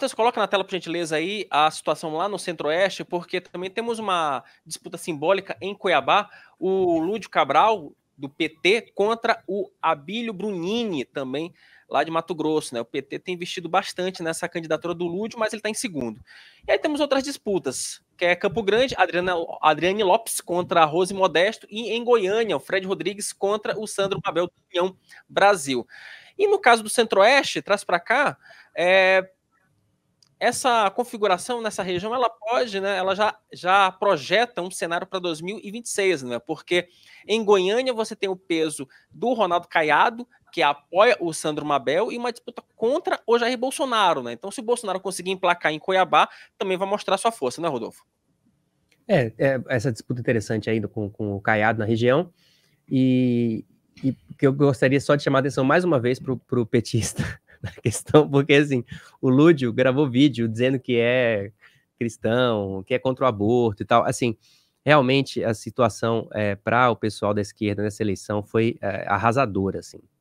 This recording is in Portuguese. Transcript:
Matheus, coloca na tela, por gentileza, aí a situação lá no Centro-Oeste, porque também temos uma disputa simbólica em Cuiabá. O Lúdio Cabral, do PT, contra o Abílio Brunini, também lá de Mato Grosso. Né? O PT tem investido bastante nessa candidatura do Lúdio, mas ele está em segundo. E aí temos outras disputas, que é Campo Grande, Adriana, Adriane Lopes contra a Rose Modesto, e em Goiânia, o Fred Rodrigues contra o Sandro Mabel do União Brasil. E no caso do Centro-Oeste, traz para cá, é, essa configuração nessa região, ela pode, né, ela já, já projeta um cenário para 2026, né? Porque em Goiânia você tem o peso do Ronaldo Caiado, que apoia o Sandro Mabel, e uma disputa contra o Jair Bolsonaro, né? Então, se o Bolsonaro conseguir emplacar em Cuiabá, também vai mostrar sua força, né, Rodolfo? É, é essa disputa interessante ainda com, com o Caiado na região. E, e que eu gostaria só de chamar a atenção mais uma vez para o petista na questão, porque assim, o Lúdio gravou vídeo dizendo que é cristão, que é contra o aborto e tal. Assim, realmente a situação é, eh, para o pessoal da esquerda nessa eleição foi é, arrasadora, assim.